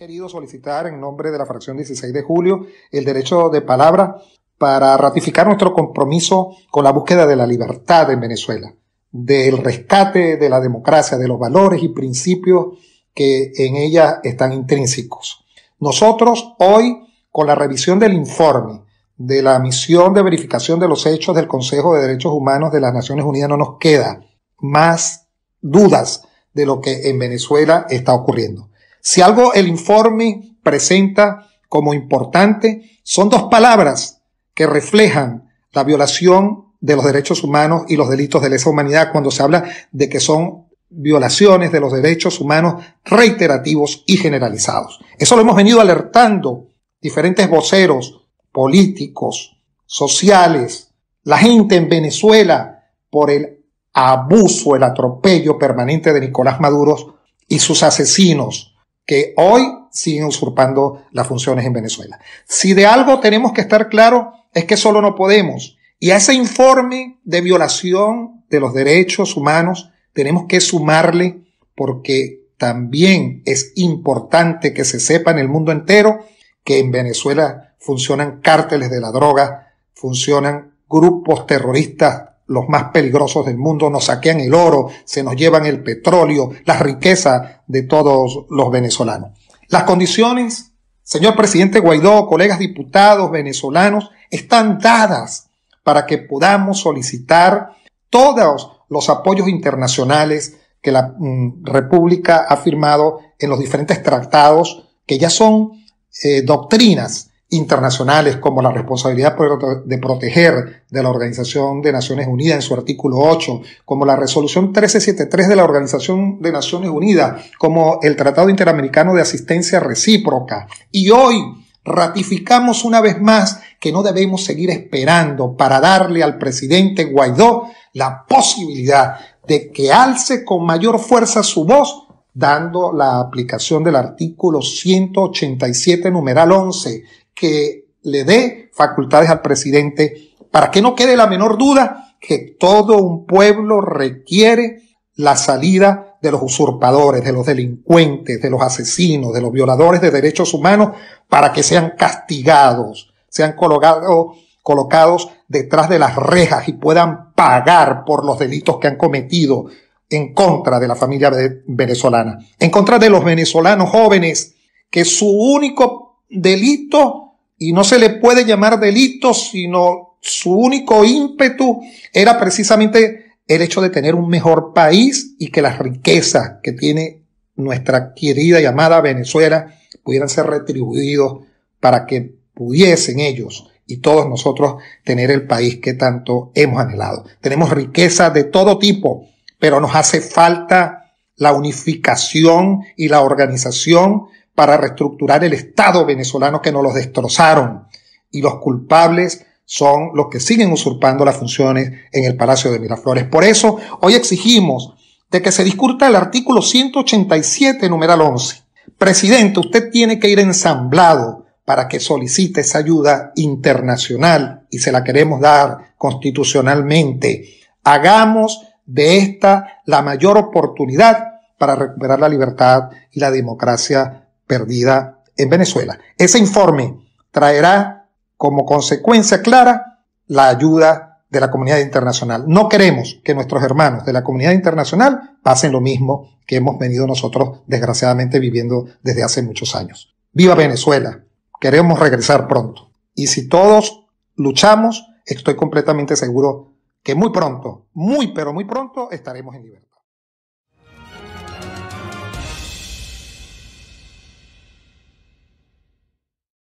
querido solicitar en nombre de la fracción 16 de julio el derecho de palabra para ratificar nuestro compromiso con la búsqueda de la libertad en Venezuela, del rescate de la democracia, de los valores y principios que en ella están intrínsecos. Nosotros hoy, con la revisión del informe de la misión de verificación de los hechos del Consejo de Derechos Humanos de las Naciones Unidas, no nos queda más dudas de lo que en Venezuela está ocurriendo. Si algo el informe presenta como importante, son dos palabras que reflejan la violación de los derechos humanos y los delitos de lesa humanidad cuando se habla de que son violaciones de los derechos humanos reiterativos y generalizados. Eso lo hemos venido alertando diferentes voceros políticos, sociales, la gente en Venezuela por el abuso, el atropello permanente de Nicolás Maduro y sus asesinos que hoy siguen usurpando las funciones en Venezuela. Si de algo tenemos que estar claro es que solo no podemos. Y a ese informe de violación de los derechos humanos tenemos que sumarle porque también es importante que se sepa en el mundo entero que en Venezuela funcionan cárteles de la droga, funcionan grupos terroristas los más peligrosos del mundo, nos saquean el oro, se nos llevan el petróleo, la riqueza de todos los venezolanos. Las condiciones, señor presidente Guaidó, colegas diputados venezolanos, están dadas para que podamos solicitar todos los apoyos internacionales que la mm, República ha firmado en los diferentes tratados que ya son eh, doctrinas internacionales como la responsabilidad de proteger de la Organización de Naciones Unidas en su artículo 8, como la resolución 1373 de la Organización de Naciones Unidas, como el Tratado Interamericano de Asistencia Recíproca. Y hoy ratificamos una vez más que no debemos seguir esperando para darle al presidente Guaidó la posibilidad de que alce con mayor fuerza su voz dando la aplicación del artículo 187, numeral 11, que le dé facultades al presidente para que no quede la menor duda que todo un pueblo requiere la salida de los usurpadores, de los delincuentes, de los asesinos, de los violadores de derechos humanos, para que sean castigados, sean colocados detrás de las rejas y puedan pagar por los delitos que han cometido, en contra de la familia venezolana, en contra de los venezolanos jóvenes, que su único delito, y no se le puede llamar delito, sino su único ímpetu era precisamente el hecho de tener un mejor país y que las riquezas que tiene nuestra querida y amada Venezuela pudieran ser retribuidos para que pudiesen ellos y todos nosotros tener el país que tanto hemos anhelado. Tenemos riqueza de todo tipo, pero nos hace falta la unificación y la organización para reestructurar el Estado venezolano que nos los destrozaron. Y los culpables son los que siguen usurpando las funciones en el Palacio de Miraflores. Por eso hoy exigimos de que se discuta el artículo 187, numeral 11. Presidente, usted tiene que ir ensamblado para que solicite esa ayuda internacional y se la queremos dar constitucionalmente. Hagamos de esta la mayor oportunidad para recuperar la libertad y la democracia perdida en Venezuela. Ese informe traerá como consecuencia clara la ayuda de la comunidad internacional. No queremos que nuestros hermanos de la comunidad internacional pasen lo mismo que hemos venido nosotros desgraciadamente viviendo desde hace muchos años. Viva Venezuela, queremos regresar pronto. Y si todos luchamos, estoy completamente seguro que muy pronto, muy pero muy pronto estaremos en libertad.